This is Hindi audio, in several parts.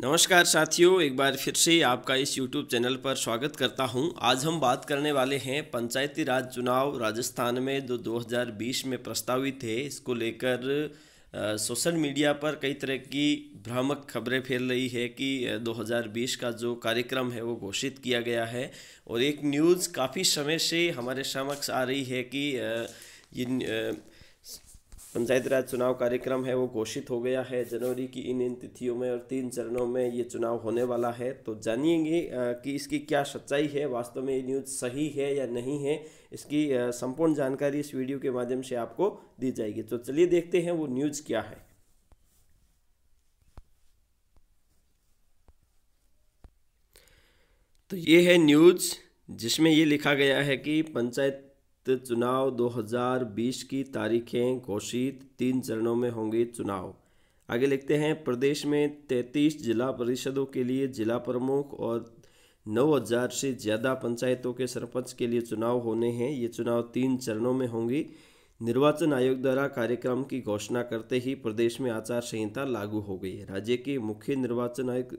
नमस्कार साथियों एक बार फिर से आपका इस यूट्यूब चैनल पर स्वागत करता हूं आज हम बात करने वाले हैं पंचायती राज चुनाव राजस्थान में जो 2020 में प्रस्तावित है इसको लेकर सोशल मीडिया पर कई तरह की भ्रामक खबरें फैल रही है कि 2020 का जो कार्यक्रम है वो घोषित किया गया है और एक न्यूज़ काफ़ी समय से हमारे समक्ष आ रही है कि ये पंचायत राज चुनाव कार्यक्रम है वो घोषित हो गया है जनवरी की इन इन तिथियों में और तीन चरणों में ये चुनाव होने वाला है तो जानिएगे कि इसकी क्या सच्चाई है वास्तव में ये न्यूज़ सही है या नहीं है इसकी संपूर्ण जानकारी इस वीडियो के माध्यम से आपको दी जाएगी तो चलिए देखते हैं वो न्यूज़ क्या है तो ये है न्यूज़ जिसमें ये लिखा गया है कि पंचायत चुनाव 2020 की तारीखें घोषित तीन चरणों में होंगे चुनाव आगे लिखते हैं प्रदेश में 33 जिला परिषदों के लिए जिला प्रमुख और 9000 से ज़्यादा पंचायतों के सरपंच के लिए चुनाव होने हैं ये चुनाव तीन चरणों में होंगे निर्वाचन आयोग द्वारा कार्यक्रम की घोषणा करते ही प्रदेश में आचार संहिता लागू हो गई है राज्य के मुख्य निर्वाचन आयुक्त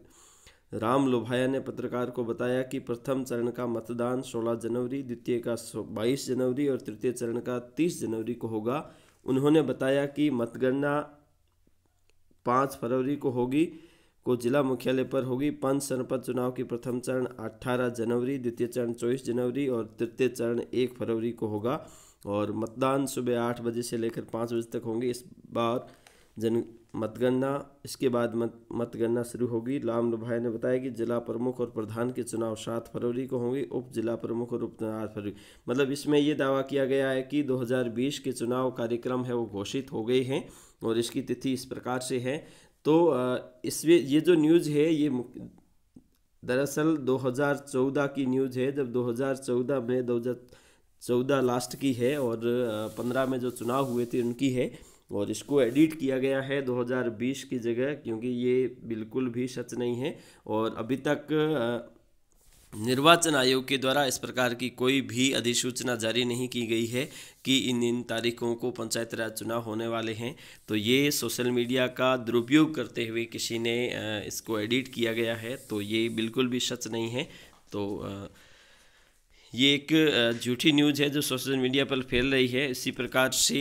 राम लोभाया ने पत्रकार को बताया कि प्रथम चरण का मतदान 16 जनवरी द्वितीय का 22 जनवरी और तृतीय चरण का 30 जनवरी को होगा उन्होंने बताया कि मतगणना 5 फरवरी को होगी को जिला मुख्यालय पर होगी पंच सरपंच चुनाव की प्रथम चरण 18 जनवरी द्वितीय चरण 24 जनवरी और तृतीय चरण 1 फरवरी को होगा और मतदान सुबह आठ बजे से लेकर पाँच बजे तक होंगे इस बार जन मतगणना इसके बाद मत मतगणना शुरू होगी लाम लुभाई ने बताया कि जिला प्रमुख और प्रधान के चुनाव सात फरवरी को होंगे उप जिला प्रमुख और उप आठ फरवरी मतलब इसमें ये दावा किया गया है कि 2020 के चुनाव कार्यक्रम है वो घोषित हो गए हैं और इसकी तिथि इस प्रकार से है तो इसमें ये जो न्यूज़ है ये दरअसल दो की न्यूज़ है जब दो में दो चौदह लास्ट की है और पंद्रह में जो चुनाव हुए थे उनकी है और इसको एडिट किया गया है 2020 की जगह क्योंकि ये बिल्कुल भी सच नहीं है और अभी तक निर्वाचन आयोग के द्वारा इस प्रकार की कोई भी अधिसूचना जारी नहीं की गई है कि इन इन तारीखों को पंचायत राज चुनाव होने वाले हैं तो ये सोशल मीडिया का दुरुपयोग करते हुए किसी ने इसको एडिट किया गया है तो ये बिल्कुल भी सच नहीं है तो ये एक झूठी न्यूज़ है जो सोशल मीडिया पर फैल रही है इसी प्रकार से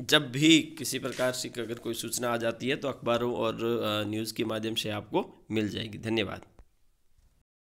जब भी किसी प्रकार से अगर कोई सूचना आ जाती है तो अखबारों और न्यूज़ के माध्यम से आपको मिल जाएगी धन्यवाद